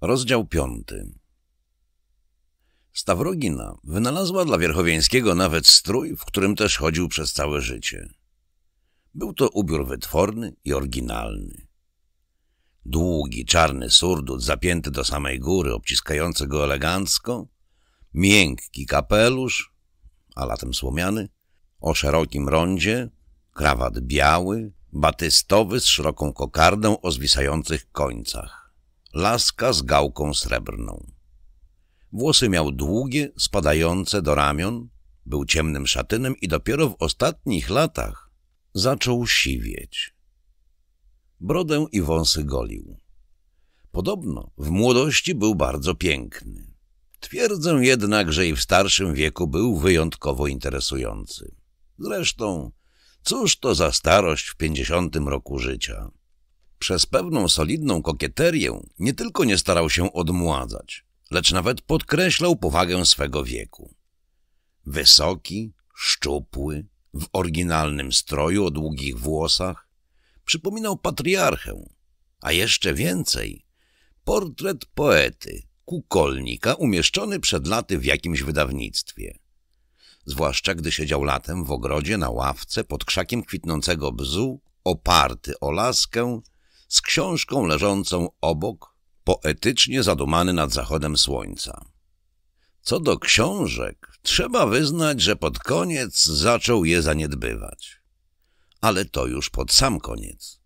Rozdział piąty Stawrogina wynalazła dla Wierchowieńskiego nawet strój, w którym też chodził przez całe życie. Był to ubiór wytworny i oryginalny. Długi, czarny surdut zapięty do samej góry, obciskający go elegancko, miękki kapelusz, a latem słomiany, o szerokim rondzie, krawat biały, batystowy z szeroką kokardą o zwisających końcach laska z gałką srebrną. Włosy miał długie, spadające do ramion, był ciemnym szatynem i dopiero w ostatnich latach zaczął siwieć. Brodę i wąsy golił. Podobno w młodości był bardzo piękny. Twierdzę jednak, że i w starszym wieku był wyjątkowo interesujący. Zresztą, cóż to za starość w pięćdziesiątym roku życia? Przez pewną solidną kokieterię nie tylko nie starał się odmładzać, lecz nawet podkreślał powagę swego wieku. Wysoki, szczupły, w oryginalnym stroju o długich włosach, przypominał patriarchę, a jeszcze więcej portret poety, kukolnika umieszczony przed laty w jakimś wydawnictwie. Zwłaszcza gdy siedział latem w ogrodzie na ławce pod krzakiem kwitnącego bzu, oparty o laskę, z książką leżącą obok, poetycznie zadumany nad zachodem słońca. Co do książek, trzeba wyznać, że pod koniec zaczął je zaniedbywać. Ale to już pod sam koniec.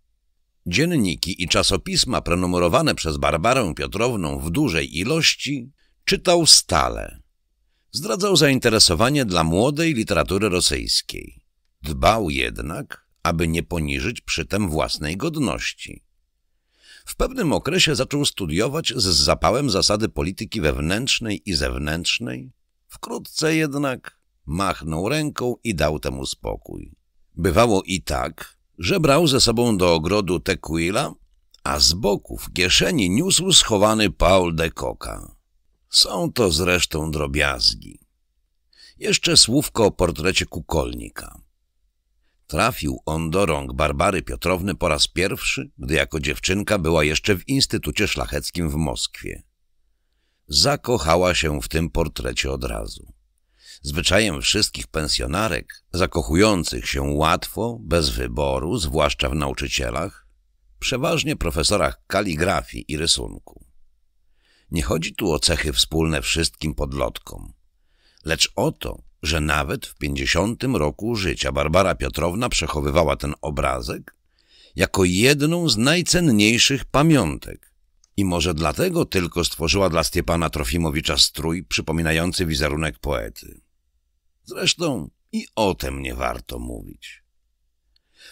Dzienniki i czasopisma prenumerowane przez Barbarę Piotrowną w dużej ilości czytał stale. Zdradzał zainteresowanie dla młodej literatury rosyjskiej. Dbał jednak, aby nie poniżyć przy tym własnej godności. W pewnym okresie zaczął studiować z zapałem zasady polityki wewnętrznej i zewnętrznej. Wkrótce jednak machnął ręką i dał temu spokój. Bywało i tak, że brał ze sobą do ogrodu tequila, a z boku w kieszeni niósł schowany Paul de Coca. Są to zresztą drobiazgi. Jeszcze słówko o portrecie kukolnika. Trafił on do rąk Barbary Piotrowny po raz pierwszy, gdy jako dziewczynka była jeszcze w Instytucie Szlacheckim w Moskwie. Zakochała się w tym portrecie od razu. Zwyczajem wszystkich pensjonarek, zakochujących się łatwo, bez wyboru, zwłaszcza w nauczycielach, przeważnie profesorach kaligrafii i rysunku. Nie chodzi tu o cechy wspólne wszystkim podlotkom, lecz o to, że nawet w pięćdziesiątym roku życia Barbara Piotrowna przechowywała ten obrazek jako jedną z najcenniejszych pamiątek. I może dlatego tylko stworzyła dla Stepana Trofimowicza strój przypominający wizerunek poety. Zresztą i o tym nie warto mówić.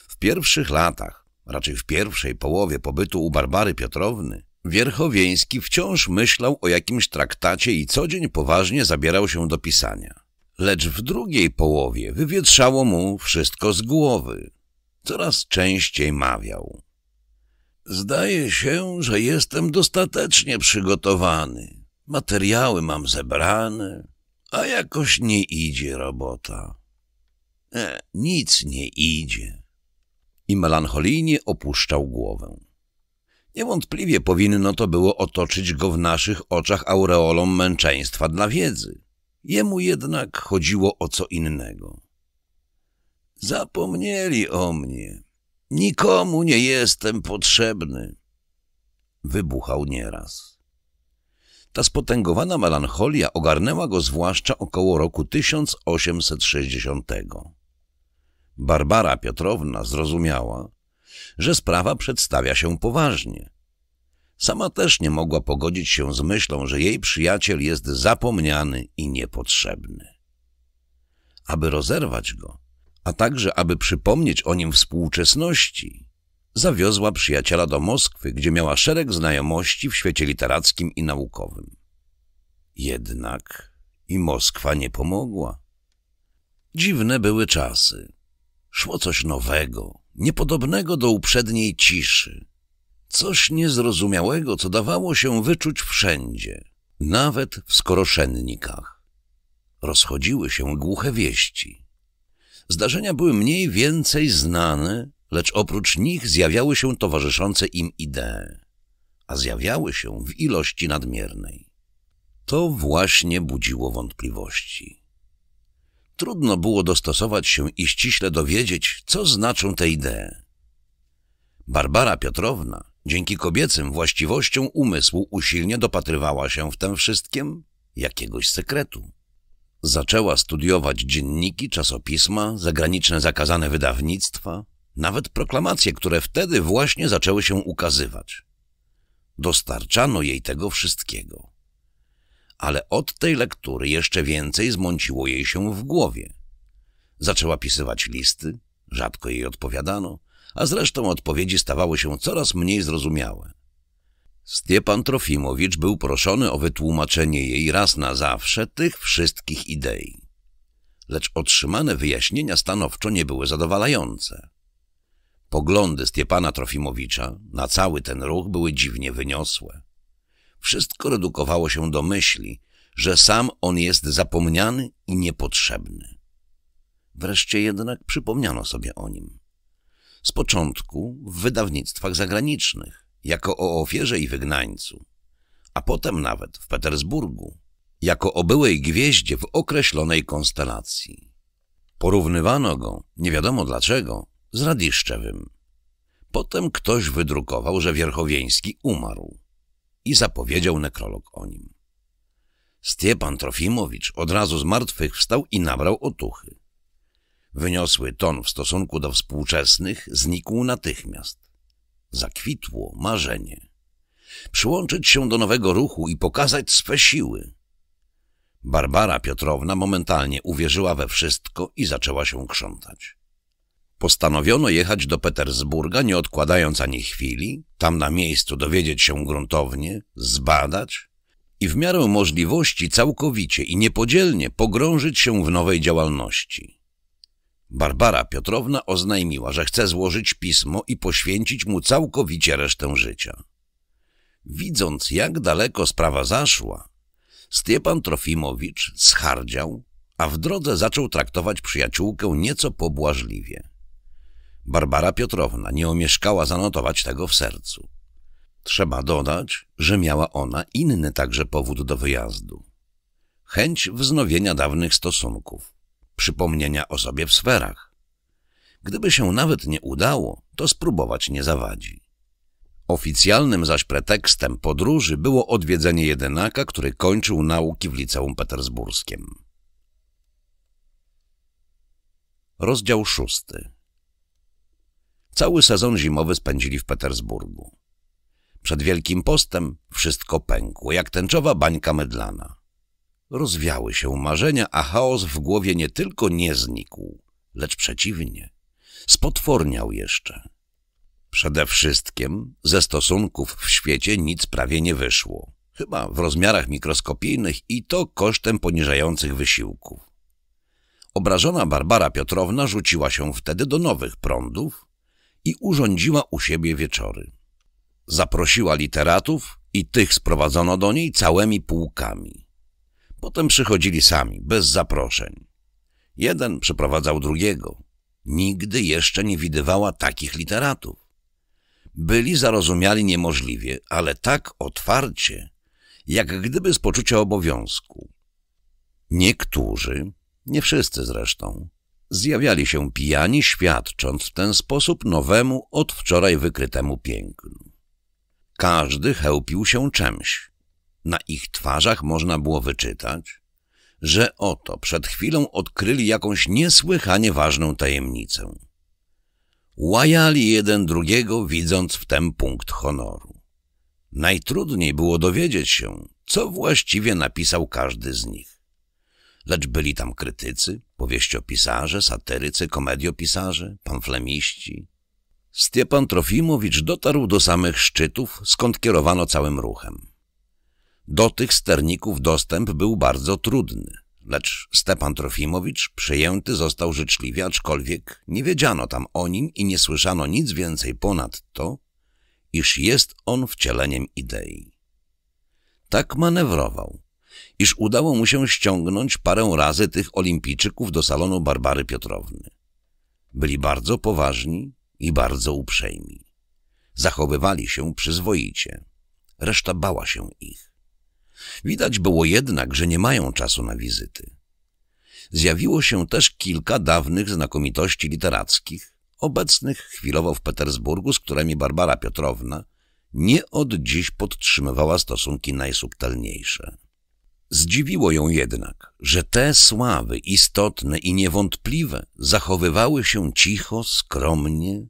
W pierwszych latach, raczej w pierwszej połowie pobytu u Barbary Piotrowny, Wierchowieński wciąż myślał o jakimś traktacie i co dzień poważnie zabierał się do pisania lecz w drugiej połowie wywietrzało mu wszystko z głowy. Coraz częściej mawiał. Zdaje się, że jestem dostatecznie przygotowany. Materiały mam zebrane, a jakoś nie idzie robota. E, nic nie idzie. I melancholijnie opuszczał głowę. Niewątpliwie powinno to było otoczyć go w naszych oczach aureolą męczeństwa dla wiedzy. Jemu jednak chodziło o co innego. Zapomnieli o mnie. Nikomu nie jestem potrzebny. Wybuchał nieraz. Ta spotęgowana melancholia ogarnęła go zwłaszcza około roku 1860. Barbara Piotrowna zrozumiała, że sprawa przedstawia się poważnie. Sama też nie mogła pogodzić się z myślą, że jej przyjaciel jest zapomniany i niepotrzebny. Aby rozerwać go, a także aby przypomnieć o nim współczesności, zawiozła przyjaciela do Moskwy, gdzie miała szereg znajomości w świecie literackim i naukowym. Jednak i Moskwa nie pomogła. Dziwne były czasy. Szło coś nowego, niepodobnego do uprzedniej ciszy – Coś niezrozumiałego, co dawało się wyczuć wszędzie, nawet w skoroszennikach. Rozchodziły się głuche wieści. Zdarzenia były mniej więcej znane, lecz oprócz nich zjawiały się towarzyszące im idee, a zjawiały się w ilości nadmiernej. To właśnie budziło wątpliwości. Trudno było dostosować się i ściśle dowiedzieć, co znaczą te idee. Barbara Piotrowna Dzięki kobiecym właściwościom umysłu usilnie dopatrywała się w tym wszystkim jakiegoś sekretu. Zaczęła studiować dzienniki, czasopisma, zagraniczne zakazane wydawnictwa, nawet proklamacje, które wtedy właśnie zaczęły się ukazywać. Dostarczano jej tego wszystkiego. Ale od tej lektury jeszcze więcej zmąciło jej się w głowie. Zaczęła pisywać listy, rzadko jej odpowiadano, a zresztą odpowiedzi stawały się coraz mniej zrozumiałe. Stiepan Trofimowicz był proszony o wytłumaczenie jej raz na zawsze tych wszystkich idei. Lecz otrzymane wyjaśnienia stanowczo nie były zadowalające. Poglądy Stiepana Trofimowicza na cały ten ruch były dziwnie wyniosłe. Wszystko redukowało się do myśli, że sam on jest zapomniany i niepotrzebny. Wreszcie jednak przypomniano sobie o nim z początku w wydawnictwach zagranicznych, jako o ofierze i wygnańcu, a potem nawet w Petersburgu, jako o byłej gwieździe w określonej konstelacji. Porównywano go, nie wiadomo dlaczego, z Radiszczewym. Potem ktoś wydrukował, że Wierchowieński umarł i zapowiedział nekrolog o nim. Stiepan Trofimowicz od razu z martwych wstał i nabrał otuchy wyniosły ton w stosunku do współczesnych, znikł natychmiast. Zakwitło marzenie. Przyłączyć się do nowego ruchu i pokazać swe siły. Barbara Piotrowna momentalnie uwierzyła we wszystko i zaczęła się krzątać. Postanowiono jechać do Petersburga, nie odkładając ani chwili, tam na miejscu dowiedzieć się gruntownie, zbadać i w miarę możliwości całkowicie i niepodzielnie pogrążyć się w nowej działalności. Barbara Piotrowna oznajmiła, że chce złożyć pismo i poświęcić mu całkowicie resztę życia. Widząc, jak daleko sprawa zaszła, Stiepan Trofimowicz schardział, a w drodze zaczął traktować przyjaciółkę nieco pobłażliwie. Barbara Piotrowna nie omieszkała zanotować tego w sercu. Trzeba dodać, że miała ona inny także powód do wyjazdu. Chęć wznowienia dawnych stosunków – przypomnienia o sobie w sferach. Gdyby się nawet nie udało, to spróbować nie zawadzi. Oficjalnym zaś pretekstem podróży było odwiedzenie jedynaka, który kończył nauki w liceum petersburskim. Rozdział szósty Cały sezon zimowy spędzili w Petersburgu. Przed Wielkim Postem wszystko pękło, jak tęczowa bańka mydlana rozwiały się marzenia, a chaos w głowie nie tylko nie znikł, lecz przeciwnie, spotworniał jeszcze. Przede wszystkim ze stosunków w świecie nic prawie nie wyszło, chyba w rozmiarach mikroskopijnych i to kosztem poniżających wysiłków. Obrażona Barbara Piotrowna rzuciła się wtedy do nowych prądów i urządziła u siebie wieczory. Zaprosiła literatów i tych sprowadzono do niej całymi pułkami. Potem przychodzili sami, bez zaproszeń. Jeden przeprowadzał drugiego. Nigdy jeszcze nie widywała takich literatów. Byli zarozumiali niemożliwie, ale tak otwarcie, jak gdyby z poczucia obowiązku. Niektórzy, nie wszyscy zresztą, zjawiali się pijani, świadcząc w ten sposób nowemu od wczoraj wykrytemu pięknu. Każdy chełpił się czymś. Na ich twarzach można było wyczytać, że oto przed chwilą odkryli jakąś niesłychanie ważną tajemnicę. Łajali jeden drugiego, widząc w tem punkt honoru. Najtrudniej było dowiedzieć się, co właściwie napisał każdy z nich. Lecz byli tam krytycy, powieściopisarze, satyrycy, komediopisarze, pamflemiści. Stiepan Trofimowicz dotarł do samych szczytów, skąd kierowano całym ruchem. Do tych sterników dostęp był bardzo trudny, lecz Stepan Trofimowicz przyjęty został życzliwie, aczkolwiek nie wiedziano tam o nim i nie słyszano nic więcej ponad to, iż jest on wcieleniem idei. Tak manewrował, iż udało mu się ściągnąć parę razy tych olimpijczyków do salonu Barbary Piotrowny. Byli bardzo poważni i bardzo uprzejmi. Zachowywali się przyzwoicie. Reszta bała się ich. Widać było jednak, że nie mają czasu na wizyty. Zjawiło się też kilka dawnych znakomitości literackich, obecnych chwilowo w Petersburgu, z którymi Barbara Piotrowna nie od dziś podtrzymywała stosunki najsubtelniejsze. Zdziwiło ją jednak, że te sławy istotne i niewątpliwe zachowywały się cicho, skromnie,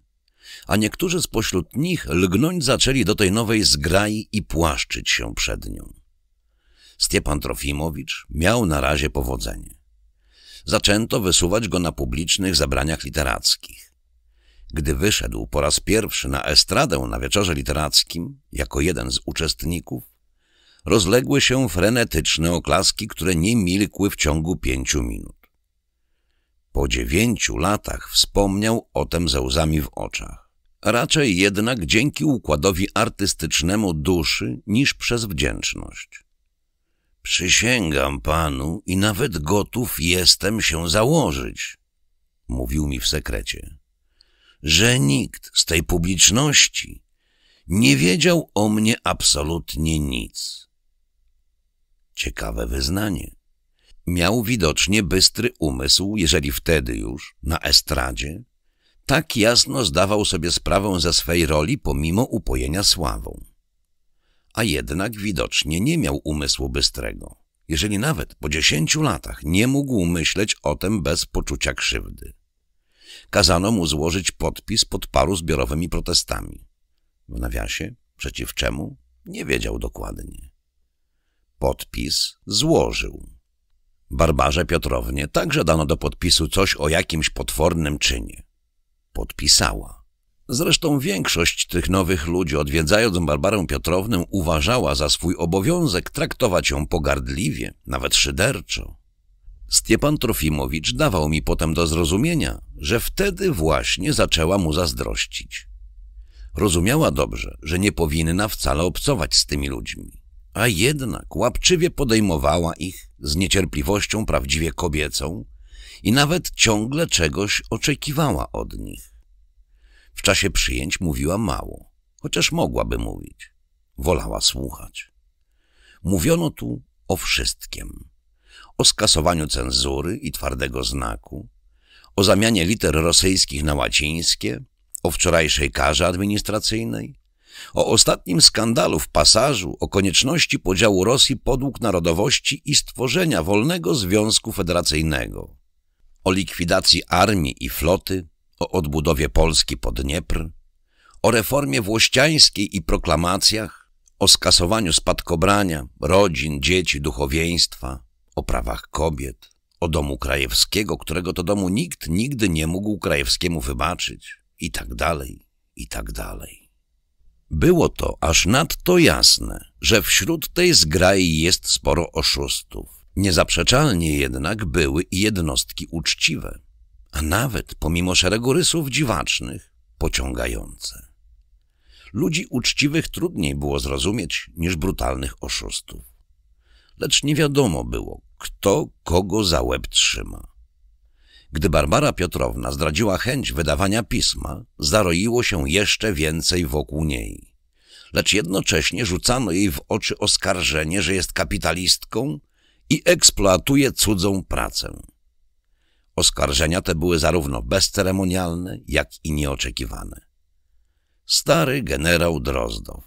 a niektórzy spośród nich lgnąć zaczęli do tej nowej zgrai i płaszczyć się przed nią. Stepan Trofimowicz miał na razie powodzenie. Zaczęto wysuwać go na publicznych zabraniach literackich. Gdy wyszedł po raz pierwszy na estradę na wieczorze literackim, jako jeden z uczestników, rozległy się frenetyczne oklaski, które nie milkły w ciągu pięciu minut. Po dziewięciu latach wspomniał o tym ze łzami w oczach. Raczej jednak dzięki układowi artystycznemu duszy niż przez wdzięczność. Przysięgam panu i nawet gotów jestem się założyć, mówił mi w sekrecie, że nikt z tej publiczności nie wiedział o mnie absolutnie nic. Ciekawe wyznanie. Miał widocznie bystry umysł, jeżeli wtedy już, na estradzie, tak jasno zdawał sobie sprawę ze swej roli pomimo upojenia sławą a jednak widocznie nie miał umysłu bystrego. Jeżeli nawet po dziesięciu latach nie mógł myśleć o tym bez poczucia krzywdy. Kazano mu złożyć podpis pod paru zbiorowymi protestami. W nawiasie, przeciw czemu, nie wiedział dokładnie. Podpis złożył. Barbarze Piotrownie także dano do podpisu coś o jakimś potwornym czynie. Podpisała. Zresztą większość tych nowych ludzi, odwiedzając Barbarę Piotrowną, uważała za swój obowiązek traktować ją pogardliwie, nawet szyderczo. Stepan Trofimowicz dawał mi potem do zrozumienia, że wtedy właśnie zaczęła mu zazdrościć. Rozumiała dobrze, że nie powinna wcale obcować z tymi ludźmi, a jednak łapczywie podejmowała ich z niecierpliwością prawdziwie kobiecą i nawet ciągle czegoś oczekiwała od nich. W czasie przyjęć mówiła mało, chociaż mogłaby mówić. Wolała słuchać. Mówiono tu o wszystkim. O skasowaniu cenzury i twardego znaku, o zamianie liter rosyjskich na łacińskie, o wczorajszej karze administracyjnej, o ostatnim skandalu w pasażu, o konieczności podziału Rosji podług narodowości i stworzenia wolnego Związku Federacyjnego, o likwidacji armii i floty, o odbudowie Polski pod Dniepr, o reformie włościańskiej i proklamacjach, o skasowaniu spadkobrania, rodzin, dzieci, duchowieństwa, o prawach kobiet, o domu krajewskiego, którego to domu nikt nigdy nie mógł krajewskiemu wybaczyć, i tak dalej, i tak dalej. Było to aż nadto jasne, że wśród tej zgrai jest sporo oszustów. Niezaprzeczalnie jednak były i jednostki uczciwe – a nawet pomimo szeregu rysów dziwacznych, pociągające. Ludzi uczciwych trudniej było zrozumieć niż brutalnych oszustów. Lecz nie wiadomo było, kto kogo za łeb trzyma. Gdy Barbara Piotrowna zdradziła chęć wydawania pisma, zaroiło się jeszcze więcej wokół niej. Lecz jednocześnie rzucano jej w oczy oskarżenie, że jest kapitalistką i eksploatuje cudzą pracę. Oskarżenia te były zarówno bezceremonialne, jak i nieoczekiwane. Stary generał Drozdow,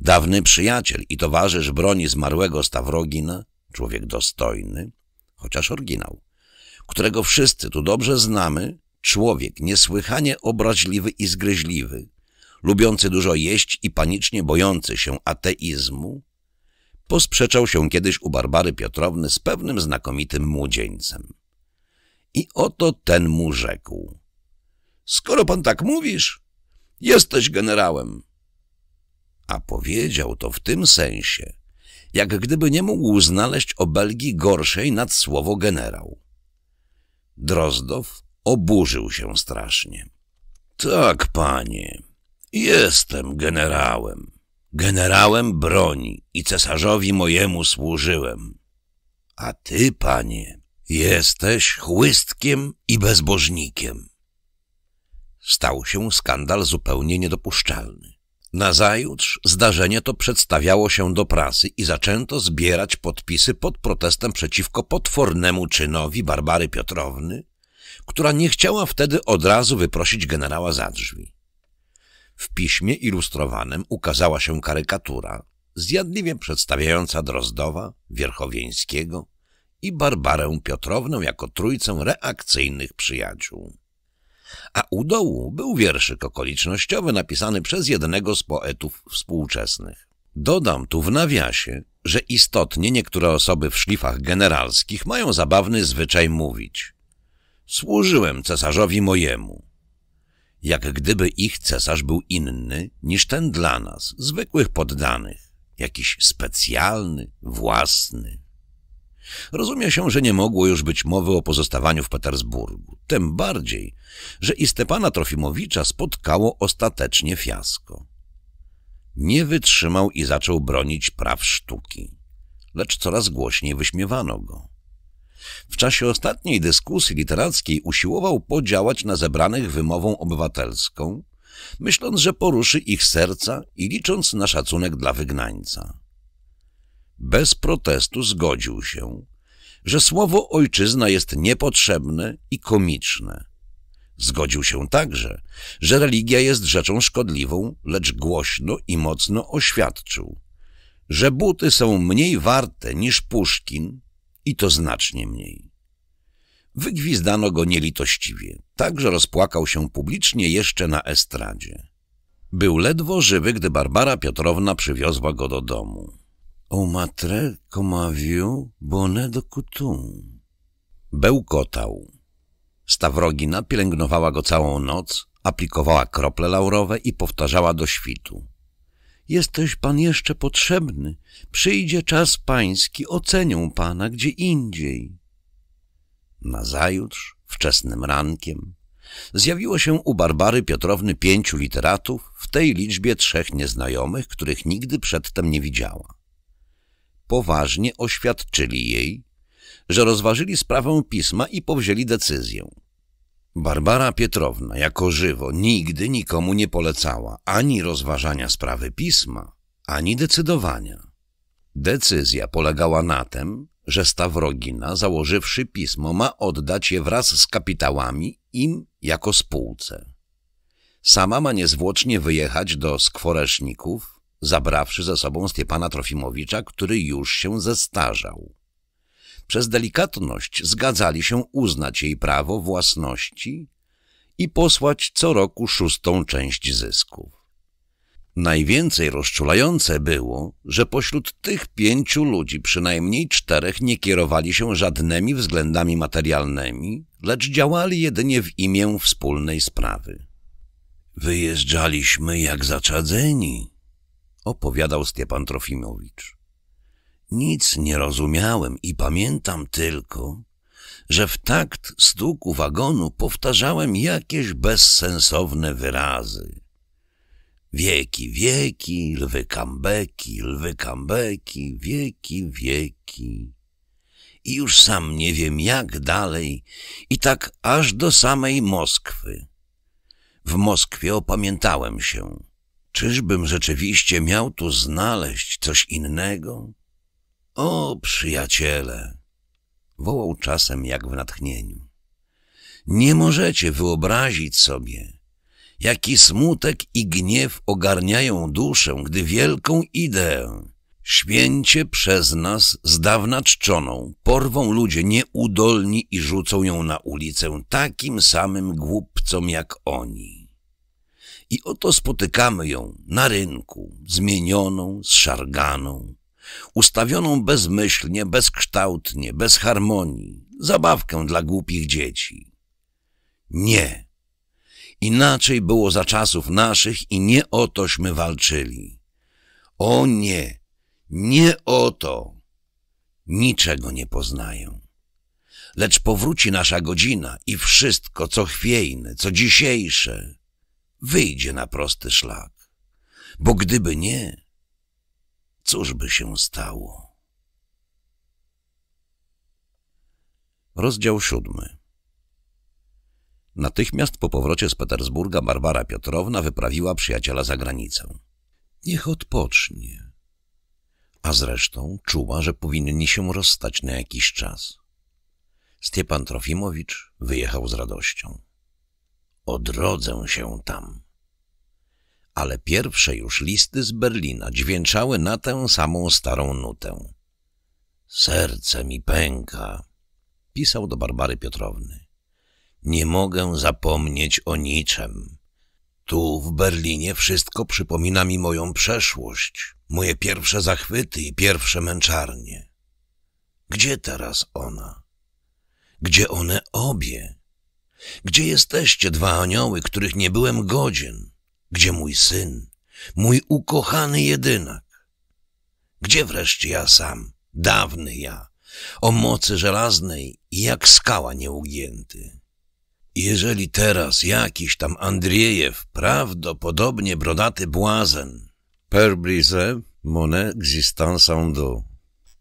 dawny przyjaciel i towarzysz broni zmarłego Stawrogina, człowiek dostojny, chociaż oryginał, którego wszyscy tu dobrze znamy, człowiek niesłychanie obraźliwy i zgryźliwy, lubiący dużo jeść i panicznie bojący się ateizmu, posprzeczał się kiedyś u Barbary Piotrowny z pewnym znakomitym młodzieńcem. I oto ten mu rzekł. Skoro pan tak mówisz, jesteś generałem. A powiedział to w tym sensie, jak gdyby nie mógł znaleźć obelgi gorszej nad słowo generał. Drozdow oburzył się strasznie. Tak, panie, jestem generałem. Generałem broni i cesarzowi mojemu służyłem. A ty, panie, Jesteś chłystkiem i bezbożnikiem. Stał się skandal zupełnie niedopuszczalny. Nazajutrz zdarzenie to przedstawiało się do prasy i zaczęto zbierać podpisy pod protestem przeciwko potwornemu czynowi Barbary Piotrowny, która nie chciała wtedy od razu wyprosić generała za drzwi. W piśmie ilustrowanym ukazała się karykatura, zjadliwie przedstawiająca Drozdowa, Wierchowieńskiego, i Barbarę Piotrowną jako trójcę reakcyjnych przyjaciół. A u dołu był wierszyk okolicznościowy napisany przez jednego z poetów współczesnych. Dodam tu w nawiasie, że istotnie niektóre osoby w szlifach generalskich mają zabawny zwyczaj mówić. Służyłem cesarzowi mojemu. Jak gdyby ich cesarz był inny niż ten dla nas, zwykłych poddanych, jakiś specjalny, własny. Rozumie się, że nie mogło już być mowy o pozostawaniu w Petersburgu. Tym bardziej, że i Stepana Trofimowicza spotkało ostatecznie fiasko. Nie wytrzymał i zaczął bronić praw sztuki, lecz coraz głośniej wyśmiewano go. W czasie ostatniej dyskusji literackiej usiłował podziałać na zebranych wymową obywatelską, myśląc, że poruszy ich serca i licząc na szacunek dla wygnańca bez protestu zgodził się, że słowo ojczyzna jest niepotrzebne i komiczne. Zgodził się także, że religia jest rzeczą szkodliwą, lecz głośno i mocno oświadczył, że buty są mniej warte niż Puszkin i to znacznie mniej. Wygwizdano go nielitościwie, tak że rozpłakał się publicznie jeszcze na estradzie. Był ledwo żywy, gdy Barbara Piotrowna przywiozła go do domu. O matre, komawiu, bonę do kutum. Bełkotał. Stawrogina pielęgnowała go całą noc, aplikowała krople laurowe i powtarzała do świtu. Jesteś pan jeszcze potrzebny. Przyjdzie czas pański, ocenią pana gdzie indziej. Nazajutrz, wczesnym rankiem, zjawiło się u Barbary Piotrowny pięciu literatów, w tej liczbie trzech nieznajomych, których nigdy przedtem nie widziała poważnie oświadczyli jej, że rozważyli sprawę pisma i powzięli decyzję. Barbara Pietrowna jako żywo nigdy nikomu nie polecała ani rozważania sprawy pisma, ani decydowania. Decyzja polegała na tym, że Stawrogina, założywszy pismo, ma oddać je wraz z kapitałami im jako spółce. Sama ma niezwłocznie wyjechać do skworeszników zabrawszy ze sobą Stepana Trofimowicza, który już się zestarzał. Przez delikatność zgadzali się uznać jej prawo własności i posłać co roku szóstą część zysków. Najwięcej rozczulające było, że pośród tych pięciu ludzi przynajmniej czterech nie kierowali się żadnymi względami materialnymi, lecz działali jedynie w imię wspólnej sprawy. Wyjeżdżaliśmy jak zaczadzeni, opowiadał Stepan Trofimowicz. Nic nie rozumiałem i pamiętam tylko, że w takt stuku wagonu powtarzałem jakieś bezsensowne wyrazy. Wieki, wieki, lwy kambeki, lwy kambeki, wieki, wieki. I już sam nie wiem jak dalej i tak aż do samej Moskwy. W Moskwie opamiętałem się. Czyżbym rzeczywiście miał tu znaleźć coś innego? O, przyjaciele! Wołał czasem jak w natchnieniu. Nie możecie wyobrazić sobie, jaki smutek i gniew ogarniają duszę, gdy wielką ideę, święcie przez nas z dawna czczoną, porwą ludzie nieudolni i rzucą ją na ulicę takim samym głupcom jak oni. I oto spotykamy ją na rynku, zmienioną, zszarganą, ustawioną bezmyślnie, bezkształtnie, bez harmonii, zabawkę dla głupich dzieci. Nie. Inaczej było za czasów naszych i nie o tośmy walczyli. O nie, nie o to. Niczego nie poznają. Lecz powróci nasza godzina i wszystko, co chwiejne, co dzisiejsze, wyjdzie na prosty szlak. Bo gdyby nie, cóż by się stało? Rozdział siódmy Natychmiast po powrocie z Petersburga Barbara Piotrowna wyprawiła przyjaciela za granicę. Niech odpocznie. A zresztą czuła, że powinni się rozstać na jakiś czas. Stepan Trofimowicz wyjechał z radością odrodzę się tam. Ale pierwsze już listy z Berlina dźwięczały na tę samą starą nutę. Serce mi pęka, pisał do Barbary Piotrowny. Nie mogę zapomnieć o niczym. Tu w Berlinie wszystko przypomina mi moją przeszłość, moje pierwsze zachwyty i pierwsze męczarnie. Gdzie teraz ona? Gdzie one obie? Gdzie jesteście, dwa anioły, których nie byłem godzien? Gdzie mój syn, mój ukochany jedynak? Gdzie wreszcie ja sam, dawny ja, o mocy żelaznej i jak skała nieugięty? Jeżeli teraz jakiś tam Andriejew, prawdopodobnie brodaty błazen, perbrise, mon existence en do,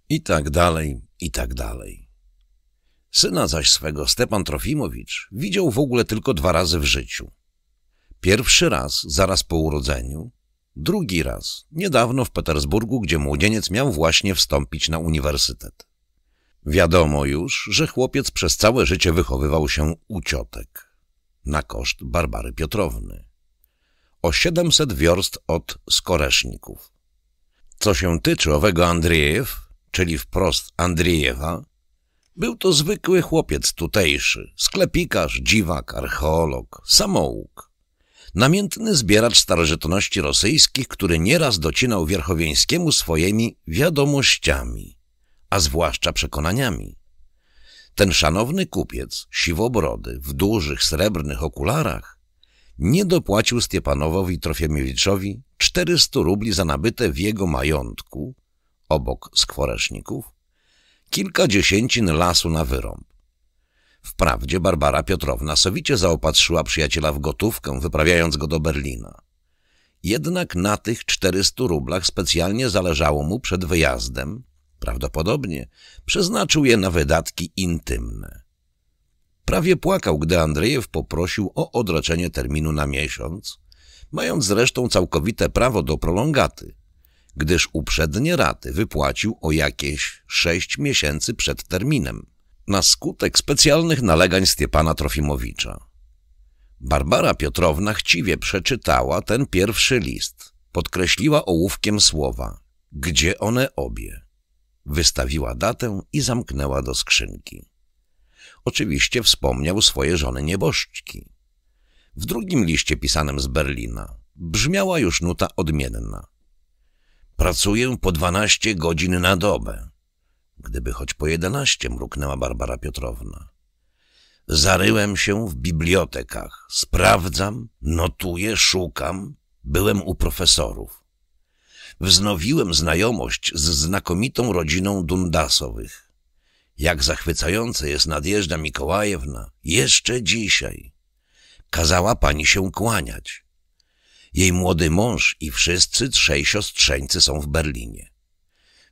i tak dalej, i tak dalej. Syna zaś swego, Stepan Trofimowicz, widział w ogóle tylko dwa razy w życiu. Pierwszy raz zaraz po urodzeniu, drugi raz niedawno w Petersburgu, gdzie młodzieniec miał właśnie wstąpić na uniwersytet. Wiadomo już, że chłopiec przez całe życie wychowywał się u ciotek, na koszt Barbary Piotrowny. O 700 wiorst od Skoreszników. Co się tyczy owego Andriejew, czyli wprost Andriejewa, był to zwykły chłopiec tutejszy, sklepikarz, dziwak, archeolog, samouk. Namiętny zbieracz starożytności rosyjskich, który nieraz docinał Wierchowieńskiemu swoimi wiadomościami, a zwłaszcza przekonaniami. Ten szanowny kupiec, siwobrody, w dużych srebrnych okularach, nie dopłacił Stepanowowi Trofiemiewiczowi 400 rubli za nabyte w jego majątku, obok skworeszników, kilkadziesięcin lasu na wyrąb. Wprawdzie Barbara Piotrowna sowicie zaopatrzyła przyjaciela w gotówkę, wyprawiając go do Berlina. Jednak na tych 400 rublach specjalnie zależało mu przed wyjazdem, prawdopodobnie przeznaczył je na wydatki intymne. Prawie płakał, gdy Andrzejew poprosił o odroczenie terminu na miesiąc, mając zresztą całkowite prawo do prolongaty – gdyż uprzednie raty wypłacił o jakieś sześć miesięcy przed terminem, na skutek specjalnych nalegań Stiepana Trofimowicza. Barbara Piotrowna chciwie przeczytała ten pierwszy list, podkreśliła ołówkiem słowa, gdzie one obie. Wystawiła datę i zamknęła do skrzynki. Oczywiście wspomniał swoje żony nieboszczki. W drugim liście pisanym z Berlina brzmiała już nuta odmienna – Pracuję po dwanaście godzin na dobę. Gdyby choć po jedenaście, mruknęła Barbara Piotrowna. Zaryłem się w bibliotekach. Sprawdzam, notuję, szukam. Byłem u profesorów. Wznowiłem znajomość z znakomitą rodziną Dundasowych. Jak zachwycające jest nadjeżdża Mikołajewna, jeszcze dzisiaj. Kazała pani się kłaniać. Jej młody mąż i wszyscy trzej siostrzeńcy są w Berlinie.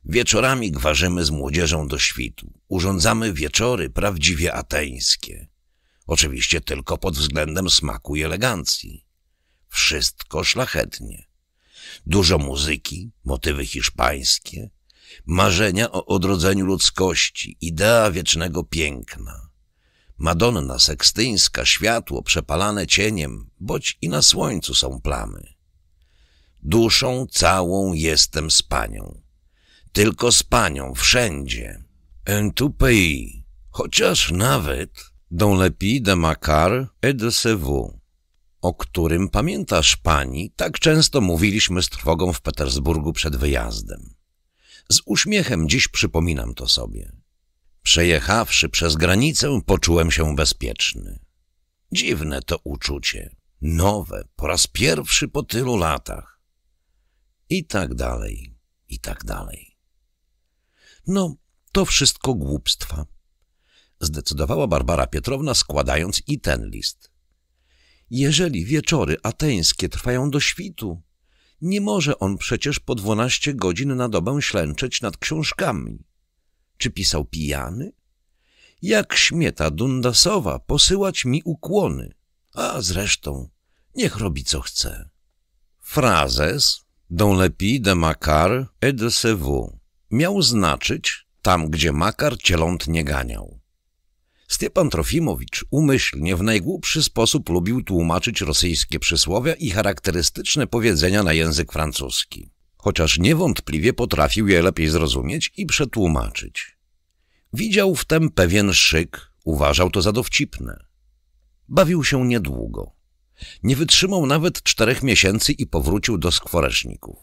Wieczorami gwarzymy z młodzieżą do świtu. Urządzamy wieczory prawdziwie ateńskie. Oczywiście tylko pod względem smaku i elegancji. Wszystko szlachetnie. Dużo muzyki, motywy hiszpańskie, marzenia o odrodzeniu ludzkości, idea wiecznego piękna. Madonna sekstyńska, światło przepalane cieniem, boć i na słońcu są plamy. Duszą całą jestem z panią, tylko z panią wszędzie. En pays, chociaż nawet dans le pays de Macar et de Sevaux o którym pamiętasz pani, tak często mówiliśmy z trwogą w Petersburgu przed wyjazdem. Z uśmiechem dziś przypominam to sobie. Przejechawszy przez granicę, poczułem się bezpieczny. Dziwne to uczucie, nowe, po raz pierwszy po tylu latach. I tak dalej, i tak dalej. No, to wszystko głupstwa. Zdecydowała Barbara Pietrowna, składając i ten list. Jeżeli wieczory ateńskie trwają do świtu, nie może on przecież po dwanaście godzin na dobę ślęczeć nad książkami. Czy pisał pijany? Jak śmieta Dundasowa posyłać mi ukłony, a zresztą niech robi co chce. Frazes Don lepi de Macar et de Sevu miał znaczyć tam, gdzie Makar cieląt nie ganiał. Stiepan Trofimowicz umyślnie w najgłupszy sposób lubił tłumaczyć rosyjskie przysłowia i charakterystyczne powiedzenia na język francuski chociaż niewątpliwie potrafił je lepiej zrozumieć i przetłumaczyć. Widział w tem pewien szyk, uważał to za dowcipne. Bawił się niedługo. Nie wytrzymał nawet czterech miesięcy i powrócił do skworeżników.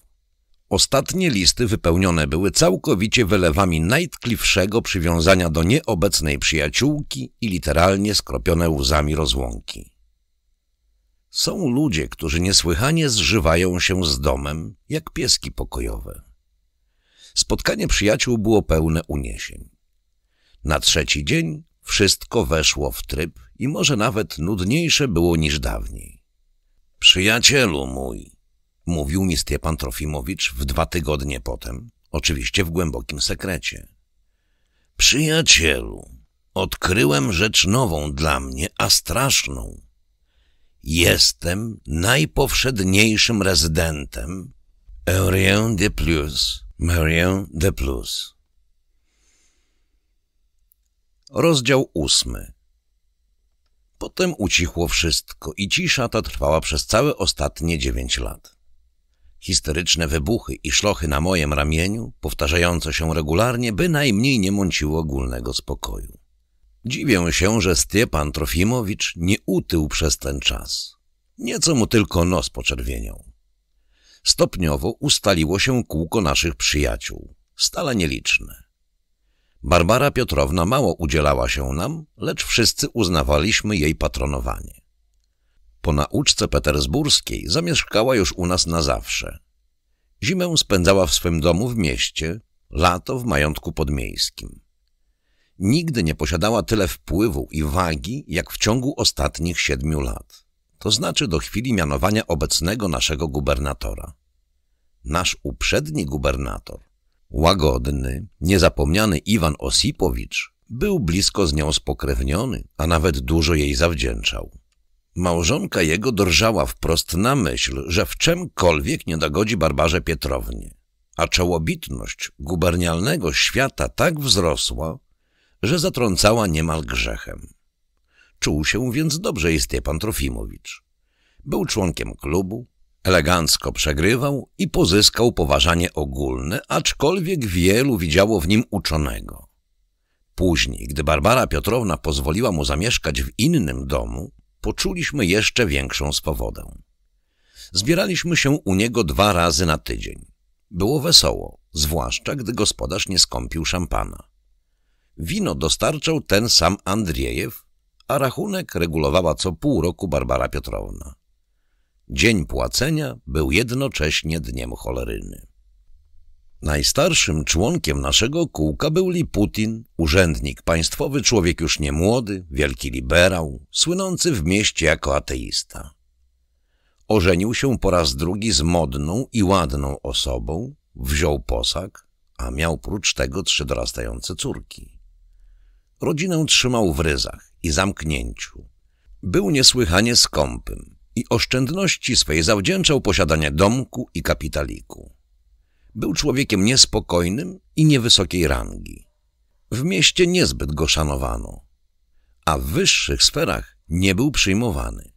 Ostatnie listy wypełnione były całkowicie wylewami najtkliwszego przywiązania do nieobecnej przyjaciółki i literalnie skropione łzami rozłąki. Są ludzie, którzy niesłychanie zżywają się z domem, jak pieski pokojowe. Spotkanie przyjaciół było pełne uniesień. Na trzeci dzień wszystko weszło w tryb i może nawet nudniejsze było niż dawniej. Przyjacielu mój, mówił mi Pan Trofimowicz w dwa tygodnie potem, oczywiście w głębokim sekrecie. Przyjacielu, odkryłem rzecz nową dla mnie, a straszną. Jestem najpowszedniejszym rezydentem Eurien de Plus, Marien de Plus. Rozdział ósmy. Potem ucichło wszystko i cisza ta trwała przez całe ostatnie dziewięć lat. Histeryczne wybuchy i szlochy na mojem ramieniu, powtarzające się regularnie, bynajmniej nie mąciły ogólnego spokoju. Dziwię się, że Stiepan Trofimowicz nie utył przez ten czas. Nieco mu tylko nos poczerwieniał. Stopniowo ustaliło się kółko naszych przyjaciół, stale nieliczne. Barbara Piotrowna mało udzielała się nam, lecz wszyscy uznawaliśmy jej patronowanie. Po nauczce petersburskiej zamieszkała już u nas na zawsze. Zimę spędzała w swym domu w mieście, lato w majątku podmiejskim nigdy nie posiadała tyle wpływu i wagi, jak w ciągu ostatnich siedmiu lat, to znaczy do chwili mianowania obecnego naszego gubernatora. Nasz uprzedni gubernator, łagodny, niezapomniany Iwan Osipowicz, był blisko z nią spokrewniony, a nawet dużo jej zawdzięczał. Małżonka jego drżała wprost na myśl, że w czemkolwiek nie dogodzi Barbarze Pietrownie, a czołobitność gubernialnego świata tak wzrosła, że zatrącała niemal grzechem. Czuł się więc dobrze i Stepan Trofimowicz. Był członkiem klubu, elegancko przegrywał i pozyskał poważanie ogólne, aczkolwiek wielu widziało w nim uczonego. Później, gdy Barbara Piotrowna pozwoliła mu zamieszkać w innym domu, poczuliśmy jeszcze większą swobodę. Zbieraliśmy się u niego dwa razy na tydzień. Było wesoło, zwłaszcza gdy gospodarz nie skąpił szampana. Wino dostarczał ten sam Andriejew, a rachunek regulowała co pół roku Barbara Piotrowna. Dzień płacenia był jednocześnie dniem choleryny. Najstarszym członkiem naszego kółka był Liputin, urzędnik państwowy, człowiek już nie młody, wielki liberał, słynący w mieście jako ateista. Ożenił się po raz drugi z modną i ładną osobą, wziął posag, a miał prócz tego trzy dorastające córki. Rodzinę trzymał w ryzach i zamknięciu. Był niesłychanie skąpym i oszczędności swej zawdzięczał posiadanie domku i kapitaliku. Był człowiekiem niespokojnym i niewysokiej rangi. W mieście niezbyt go szanowano, a w wyższych sferach nie był przyjmowany.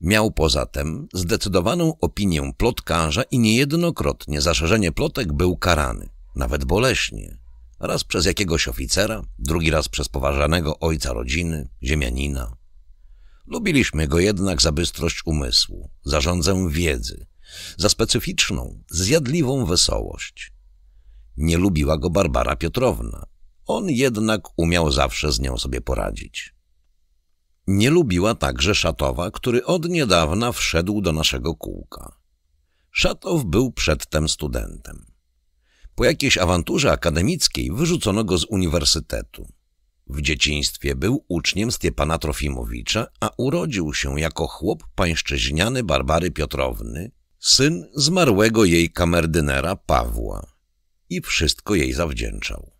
Miał poza tym zdecydowaną opinię plotkarza i niejednokrotnie za szerzenie plotek był karany, nawet boleśnie raz przez jakiegoś oficera, drugi raz przez poważanego ojca rodziny, ziemianina. Lubiliśmy go jednak za bystrość umysłu, za rządzę wiedzy, za specyficzną, zjadliwą wesołość. Nie lubiła go Barbara Piotrowna. On jednak umiał zawsze z nią sobie poradzić. Nie lubiła także Szatowa, który od niedawna wszedł do naszego kółka. Szatow był przedtem studentem. Po jakiejś awanturze akademickiej wyrzucono go z uniwersytetu. W dzieciństwie był uczniem Stiepana Trofimowicza, a urodził się jako chłop pańszczyźniany Barbary Piotrowny, syn zmarłego jej kamerdynera Pawła i wszystko jej zawdzięczał.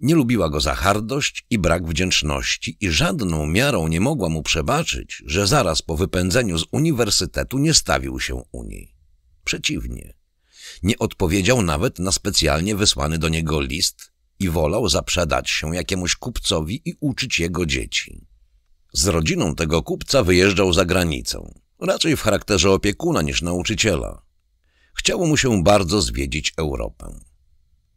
Nie lubiła go za hardość i brak wdzięczności i żadną miarą nie mogła mu przebaczyć, że zaraz po wypędzeniu z uniwersytetu nie stawił się u niej. Przeciwnie, nie odpowiedział nawet na specjalnie wysłany do niego list i wolał zaprzedać się jakiemuś kupcowi i uczyć jego dzieci. Z rodziną tego kupca wyjeżdżał za granicę, raczej w charakterze opiekuna niż nauczyciela. Chciało mu się bardzo zwiedzić Europę.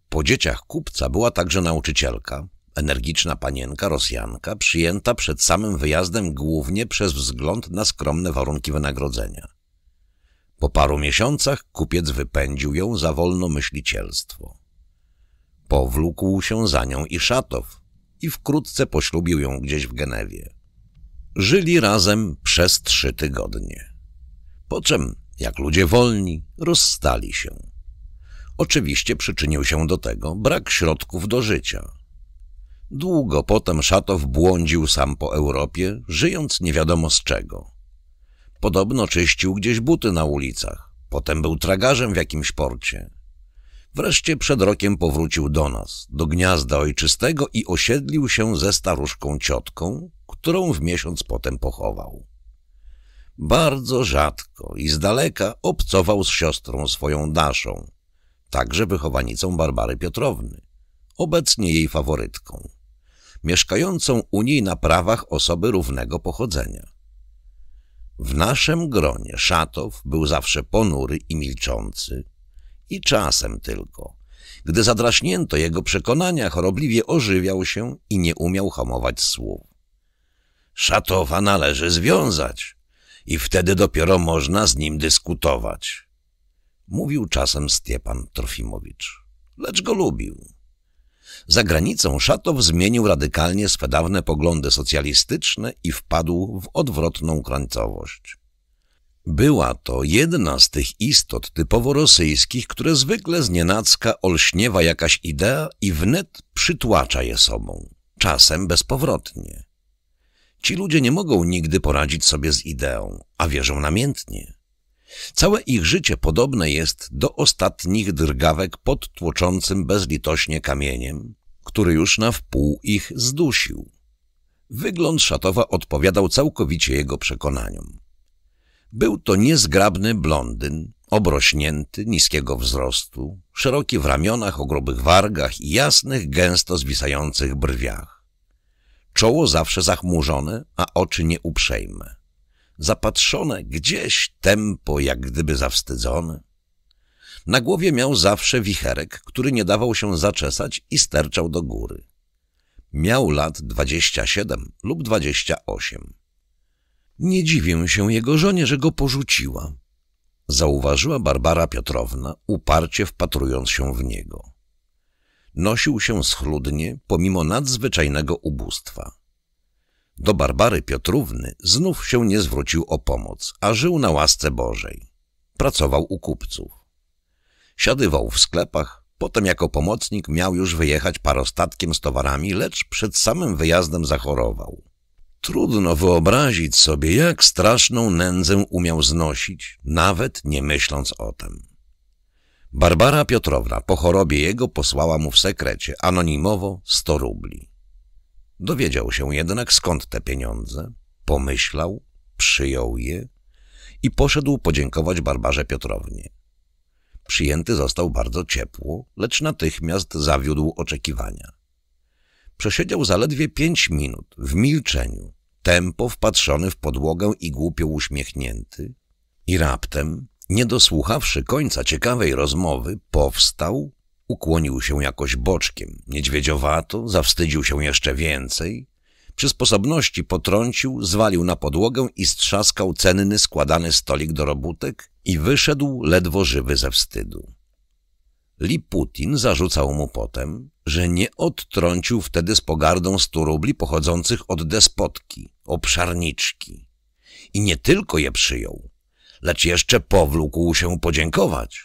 Po dzieciach kupca była także nauczycielka, energiczna panienka Rosjanka, przyjęta przed samym wyjazdem głównie przez wzgląd na skromne warunki wynagrodzenia. Po paru miesiącach kupiec wypędził ją za wolno myślicielstwo. Powlókł się za nią i Szatow i wkrótce poślubił ją gdzieś w Genewie. Żyli razem przez trzy tygodnie. Po czym, jak ludzie wolni, rozstali się. Oczywiście przyczynił się do tego brak środków do życia. Długo potem Szatow błądził sam po Europie, żyjąc nie wiadomo z czego – Podobno czyścił gdzieś buty na ulicach. Potem był tragarzem w jakimś porcie. Wreszcie przed rokiem powrócił do nas, do gniazda ojczystego i osiedlił się ze staruszką ciotką, którą w miesiąc potem pochował. Bardzo rzadko i z daleka obcował z siostrą swoją Daszą, także wychowanicą Barbary Piotrowny, obecnie jej faworytką, mieszkającą u niej na prawach osoby równego pochodzenia. W naszym gronie Szatow był zawsze ponury i milczący. I czasem tylko. Gdy zadraśnięto jego przekonania, chorobliwie ożywiał się i nie umiał hamować słów. Szatowa należy związać i wtedy dopiero można z nim dyskutować. Mówił czasem Stiepan Trofimowicz, lecz go lubił. Za granicą Szatow zmienił radykalnie swe dawne poglądy socjalistyczne i wpadł w odwrotną krańcowość. Była to jedna z tych istot typowo rosyjskich, które zwykle znienacka olśniewa jakaś idea i wnet przytłacza je sobą, czasem bezpowrotnie. Ci ludzie nie mogą nigdy poradzić sobie z ideą, a wierzą namiętnie. Całe ich życie podobne jest do ostatnich drgawek pod tłoczącym bezlitośnie kamieniem, który już na wpół ich zdusił. Wygląd Szatowa odpowiadał całkowicie jego przekonaniom. Był to niezgrabny blondyn, obrośnięty, niskiego wzrostu, szeroki w ramionach, o grubych wargach i jasnych, gęsto zwisających brwiach. Czoło zawsze zachmurzone, a oczy nieuprzejme zapatrzone gdzieś tempo, jak gdyby zawstydzone. Na głowie miał zawsze wicherek, który nie dawał się zaczesać i sterczał do góry. Miał lat dwadzieścia siedem lub dwadzieścia osiem. Nie dziwię się jego żonie, że go porzuciła, zauważyła Barbara Piotrowna, uparcie wpatrując się w niego. Nosił się schludnie, pomimo nadzwyczajnego ubóstwa. Do Barbary Piotrówny znów się nie zwrócił o pomoc, a żył na łasce Bożej. Pracował u kupców. Siadywał w sklepach, potem jako pomocnik miał już wyjechać parostatkiem z towarami, lecz przed samym wyjazdem zachorował. Trudno wyobrazić sobie, jak straszną nędzę umiał znosić, nawet nie myśląc o tym. Barbara Piotrowna po chorobie jego posłała mu w sekrecie anonimowo 100 rubli. Dowiedział się jednak skąd te pieniądze, pomyślał, przyjął je i poszedł podziękować Barbarze Piotrownie. Przyjęty został bardzo ciepło, lecz natychmiast zawiódł oczekiwania. Przesiedział zaledwie pięć minut w milczeniu, tempo wpatrzony w podłogę i głupio uśmiechnięty i raptem, nie dosłuchawszy końca ciekawej rozmowy, powstał, Ukłonił się jakoś boczkiem, niedźwiedziowato, zawstydził się jeszcze więcej. Przy sposobności potrącił, zwalił na podłogę i strzaskał cenny składany stolik do robótek i wyszedł ledwo żywy ze wstydu. Liputin zarzucał mu potem, że nie odtrącił wtedy z pogardą stu rubli pochodzących od despotki, obszarniczki. I nie tylko je przyjął, lecz jeszcze powlókł się podziękować.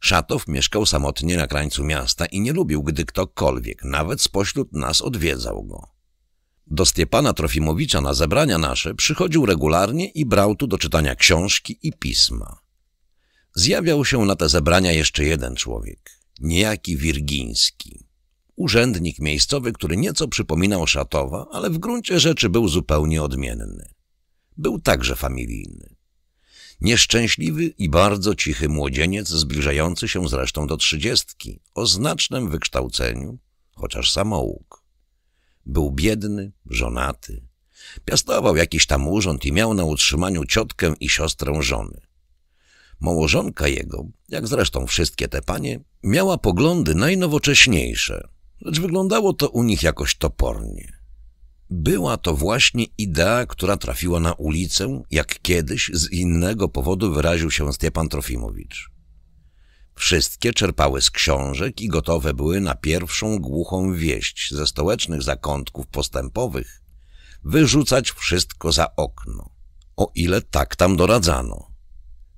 Szatow mieszkał samotnie na krańcu miasta i nie lubił, gdy ktokolwiek, nawet spośród nas, odwiedzał go. Do Stiepana Trofimowicza na zebrania nasze przychodził regularnie i brał tu do czytania książki i pisma. Zjawiał się na te zebrania jeszcze jeden człowiek, niejaki Wirgiński. Urzędnik miejscowy, który nieco przypominał Szatowa, ale w gruncie rzeczy był zupełnie odmienny. Był także familijny. Nieszczęśliwy i bardzo cichy młodzieniec, zbliżający się zresztą do trzydziestki, o znacznym wykształceniu, chociaż samouk. Był biedny, żonaty. Piastował jakiś tam urząd i miał na utrzymaniu ciotkę i siostrę żony. Małżonka jego, jak zresztą wszystkie te panie, miała poglądy najnowocześniejsze, lecz wyglądało to u nich jakoś topornie. Była to właśnie idea, która trafiła na ulicę, jak kiedyś z innego powodu wyraził się Stepan Trofimowicz. Wszystkie czerpały z książek i gotowe były na pierwszą głuchą wieść ze stołecznych zakątków postępowych wyrzucać wszystko za okno, o ile tak tam doradzano.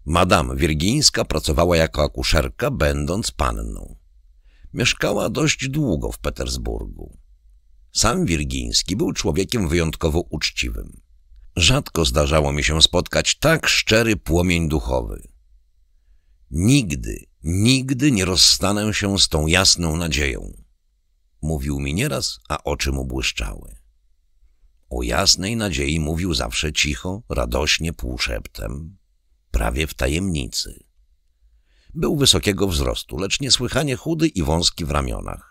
Madame Wirgińska pracowała jako akuszerka, będąc panną. Mieszkała dość długo w Petersburgu. Sam Wirgiński był człowiekiem wyjątkowo uczciwym. Rzadko zdarzało mi się spotkać tak szczery płomień duchowy. Nigdy, nigdy nie rozstanę się z tą jasną nadzieją. Mówił mi nieraz, a oczy mu błyszczały. O jasnej nadziei mówił zawsze cicho, radośnie, półszeptem, prawie w tajemnicy. Był wysokiego wzrostu, lecz niesłychanie chudy i wąski w ramionach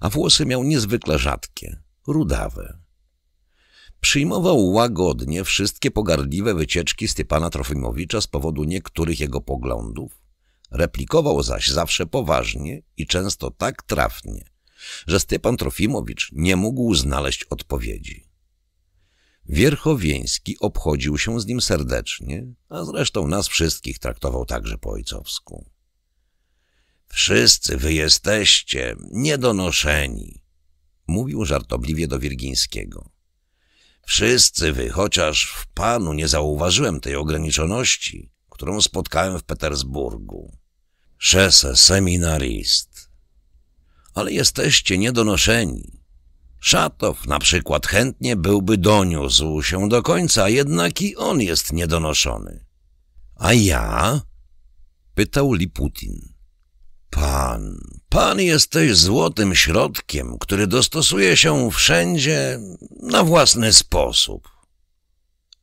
a włosy miał niezwykle rzadkie, rudawe. Przyjmował łagodnie wszystkie pogardliwe wycieczki Stepana Trofimowicza z powodu niektórych jego poglądów, replikował zaś zawsze poważnie i często tak trafnie, że Stepan Trofimowicz nie mógł znaleźć odpowiedzi. Wierchowieński obchodził się z nim serdecznie, a zresztą nas wszystkich traktował także po ojcowsku. Wszyscy wy jesteście niedonoszeni, mówił żartobliwie do Wirgińskiego. Wszyscy wy, chociaż w panu nie zauważyłem tej ograniczoności, którą spotkałem w Petersburgu. Szese, seminarist. Ale jesteście niedonoszeni. Szatow na przykład chętnie byłby doniósł się do końca, jednak i on jest niedonoszony. A ja? Pytał Liputin. Pan, Pan jesteś złotym środkiem, który dostosuje się wszędzie na własny sposób.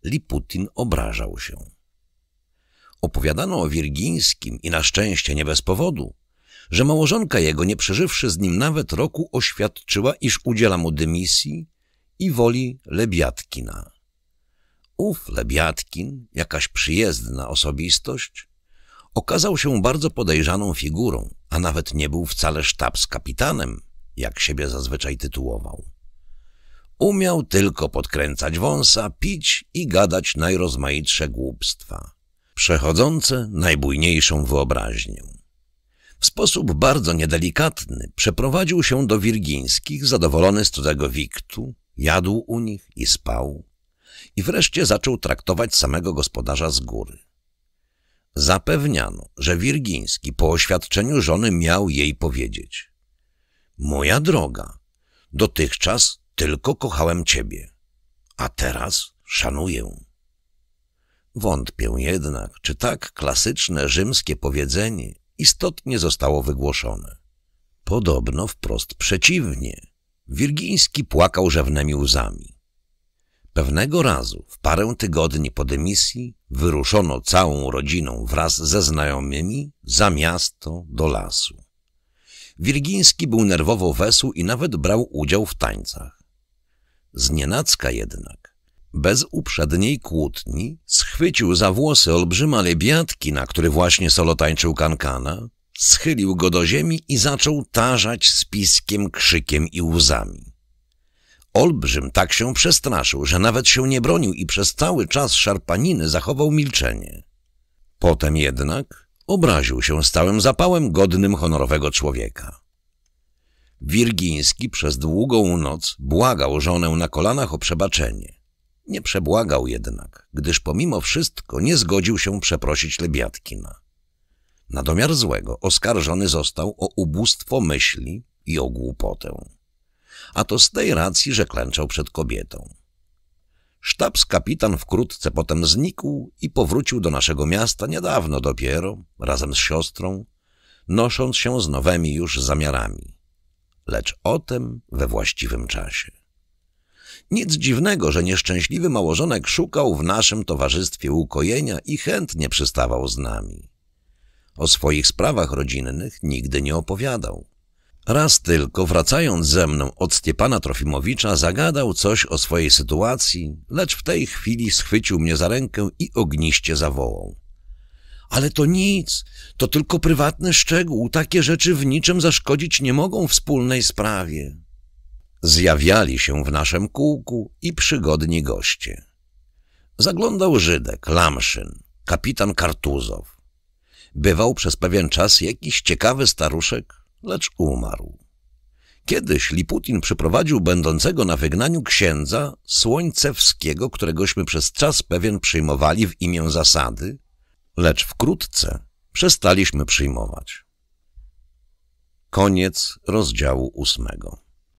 Liputin obrażał się. Opowiadano o Wirgińskim i na szczęście nie bez powodu, że małżonka jego, nie przeżywszy z nim nawet roku, oświadczyła, iż udziela mu dymisji i woli Lebiatkina. Ów Lebiatkin, jakaś przyjezdna osobistość, okazał się bardzo podejrzaną figurą, a nawet nie był wcale sztab z kapitanem, jak siebie zazwyczaj tytułował. Umiał tylko podkręcać wąsa, pić i gadać najrozmaitsze głupstwa, przechodzące najbujniejszą wyobraźnię. W sposób bardzo niedelikatny przeprowadził się do Wirgińskich, zadowolony z cudzego wiktu, jadł u nich i spał. I wreszcie zaczął traktować samego gospodarza z góry. Zapewniano, że Wirgiński po oświadczeniu żony miał jej powiedzieć. Moja droga, dotychczas tylko kochałem ciebie, a teraz szanuję. Wątpię jednak, czy tak klasyczne rzymskie powiedzenie istotnie zostało wygłoszone. Podobno wprost przeciwnie. Wirgiński płakał rzewnymi łzami. Pewnego razu, w parę tygodni po dymisji, wyruszono całą rodziną wraz ze znajomymi za miasto do lasu. Wirgiński był nerwowo wesół i nawet brał udział w tańcach. Znienacka jednak, bez uprzedniej kłótni, schwycił za włosy olbrzyma lebiatki, na który właśnie solo tańczył kankana, schylił go do ziemi i zaczął tarzać spiskiem, krzykiem i łzami. Olbrzym tak się przestraszył, że nawet się nie bronił i przez cały czas szarpaniny zachował milczenie. Potem jednak obraził się stałym zapałem godnym honorowego człowieka. Wirgiński przez długą noc błagał żonę na kolanach o przebaczenie. Nie przebłagał jednak, gdyż pomimo wszystko nie zgodził się przeprosić Lebiatkina. Na domiar złego oskarżony został o ubóstwo myśli i o głupotę a to z tej racji, że klęczał przed kobietą. Sztabs-kapitan wkrótce potem znikł i powrócił do naszego miasta niedawno dopiero, razem z siostrą, nosząc się z nowymi już zamiarami. Lecz o tym we właściwym czasie. Nic dziwnego, że nieszczęśliwy małżonek szukał w naszym towarzystwie ukojenia i chętnie przystawał z nami. O swoich sprawach rodzinnych nigdy nie opowiadał. Raz tylko, wracając ze mną od Stiepana Trofimowicza, zagadał coś o swojej sytuacji, lecz w tej chwili schwycił mnie za rękę i ogniście zawołał. Ale to nic, to tylko prywatny szczegół, takie rzeczy w niczym zaszkodzić nie mogą wspólnej sprawie. Zjawiali się w naszym kółku i przygodni goście. Zaglądał Żydek, Lamszyn, kapitan Kartuzow. Bywał przez pewien czas jakiś ciekawy staruszek, lecz umarł. Kiedyś Liputin przyprowadził będącego na wygnaniu księdza Słońcewskiego, któregośmy przez czas pewien przyjmowali w imię zasady, lecz wkrótce przestaliśmy przyjmować. Koniec rozdziału ósmego.